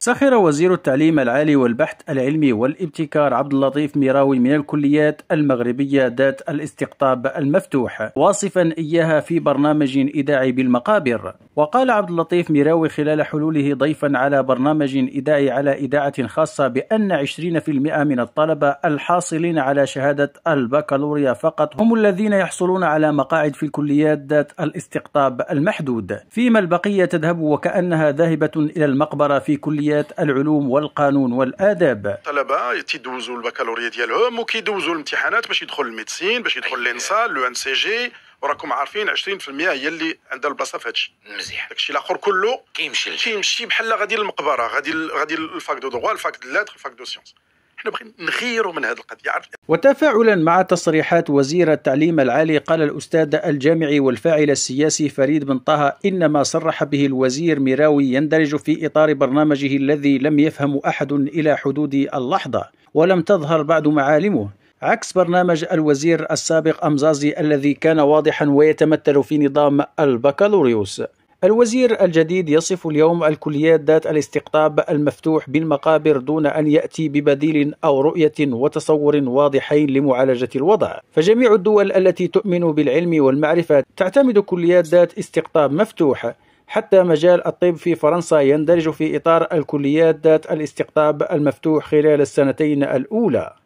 سخر وزير التعليم العالي والبحث العلمي والابتكار عبد اللطيف ميراوي من الكليات المغربية ذات الاستقطاب المفتوح واصفا إياها في برنامج إذاعي بالمقابر وقال عبد اللطيف ميراوي خلال حلوله ضيفا على برنامج إذاعي على إذاعة خاصة بأن 20% من الطلبة الحاصلين على شهادة البكالوريا فقط هم الذين يحصلون على مقاعد في الكليات ذات الاستقطاب المحدود فيما البقية تذهب وكأنها ذاهبة إلى المقبرة في كلية الرياضيات العلوم والقانون والاداب الطلبه تيدوزوا البكالوريا ديالهم وكيدوزوا الامتحانات باش يدخل الميدسين باش يدخل أيوة. لينسا لو ان سي جي وراكم عارفين 20% هي اللي عندها البلاصه في هادشي مزيان داكشي الاخر كله كيمشي كيمشي بحال غادي للمقبره غادي غادي الفاك دو دروا الفاك دو لاتر الفاك دو سيونس احنا بغينا نغيروا من هذه القضيه عارف. وتفاعلا مع تصريحات وزير التعليم العالي قال الاستاذ الجامعي والفاعل السياسي فريد بن طه ان ما صرح به الوزير ميراوي يندرج في اطار برنامجه الذي لم يفهم احد الى حدود اللحظه ولم تظهر بعد معالمه عكس برنامج الوزير السابق امزازي الذي كان واضحا ويتمثل في نظام البكالوريوس الوزير الجديد يصف اليوم الكليات ذات الاستقطاب المفتوح بالمقابر دون ان ياتي ببديل او رؤيه وتصور واضحين لمعالجه الوضع، فجميع الدول التي تؤمن بالعلم والمعرفه تعتمد كليات ذات استقطاب مفتوح، حتى مجال الطب في فرنسا يندرج في اطار الكليات ذات الاستقطاب المفتوح خلال السنتين الاولى.